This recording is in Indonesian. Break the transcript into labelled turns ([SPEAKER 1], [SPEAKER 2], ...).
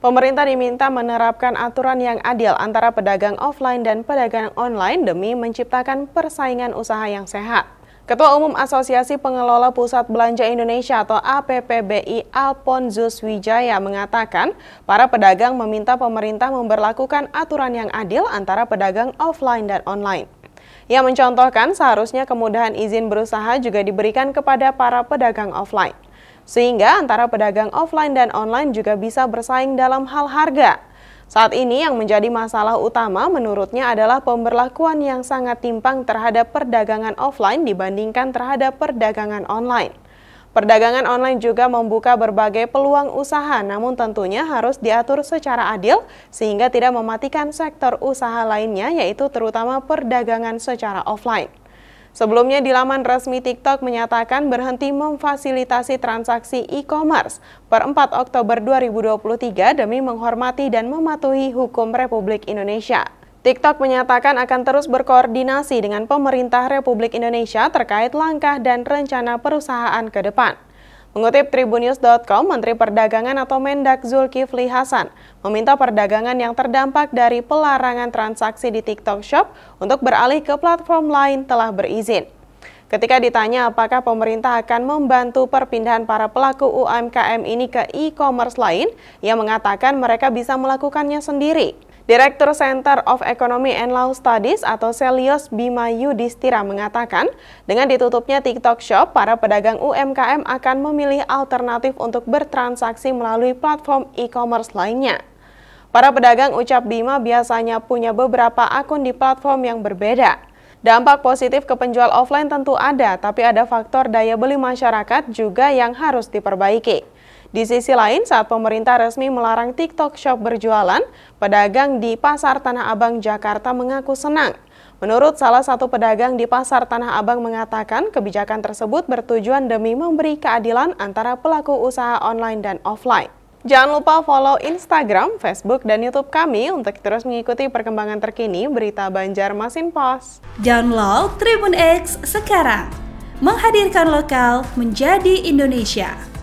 [SPEAKER 1] Pemerintah diminta menerapkan aturan yang adil antara pedagang offline dan pedagang online demi menciptakan persaingan usaha yang sehat. Ketua Umum Asosiasi Pengelola Pusat Belanja Indonesia atau APPBI Alponsus Wijaya mengatakan, para pedagang meminta pemerintah memberlakukan aturan yang adil antara pedagang offline dan online. Ia mencontohkan seharusnya kemudahan izin berusaha juga diberikan kepada para pedagang offline sehingga antara pedagang offline dan online juga bisa bersaing dalam hal harga. Saat ini yang menjadi masalah utama menurutnya adalah pemberlakuan yang sangat timpang terhadap perdagangan offline dibandingkan terhadap perdagangan online. Perdagangan online juga membuka berbagai peluang usaha, namun tentunya harus diatur secara adil sehingga tidak mematikan sektor usaha lainnya, yaitu terutama perdagangan secara offline. Sebelumnya di laman resmi TikTok menyatakan berhenti memfasilitasi transaksi e-commerce per 4 Oktober 2023 demi menghormati dan mematuhi hukum Republik Indonesia. TikTok menyatakan akan terus berkoordinasi dengan pemerintah Republik Indonesia terkait langkah dan rencana perusahaan ke depan. Mengutip Tribunnews.com, Menteri Perdagangan atau Mendak Zulkifli Hasan meminta perdagangan yang terdampak dari pelarangan transaksi di TikTok Shop untuk beralih ke platform lain telah berizin. Ketika ditanya apakah pemerintah akan membantu perpindahan para pelaku UMKM ini ke e-commerce lain, ia mengatakan mereka bisa melakukannya sendiri. Direktur Center of Economy and Law Studies atau Selios Bima Yudhistira mengatakan, dengan ditutupnya TikTok Shop, para pedagang UMKM akan memilih alternatif untuk bertransaksi melalui platform e-commerce lainnya. Para pedagang ucap Bima biasanya punya beberapa akun di platform yang berbeda. Dampak positif ke penjual offline tentu ada, tapi ada faktor daya beli masyarakat juga yang harus diperbaiki. Di sisi lain, saat pemerintah resmi melarang TikTok Shop berjualan, pedagang di Pasar Tanah Abang, Jakarta mengaku senang. Menurut salah satu pedagang di Pasar Tanah Abang mengatakan kebijakan tersebut bertujuan demi memberi keadilan antara pelaku usaha online dan offline. Jangan lupa follow Instagram, Facebook, dan Youtube kami untuk terus mengikuti perkembangan terkini berita Banjarmasin Post. Download Tribun X sekarang. Menghadirkan lokal menjadi Indonesia.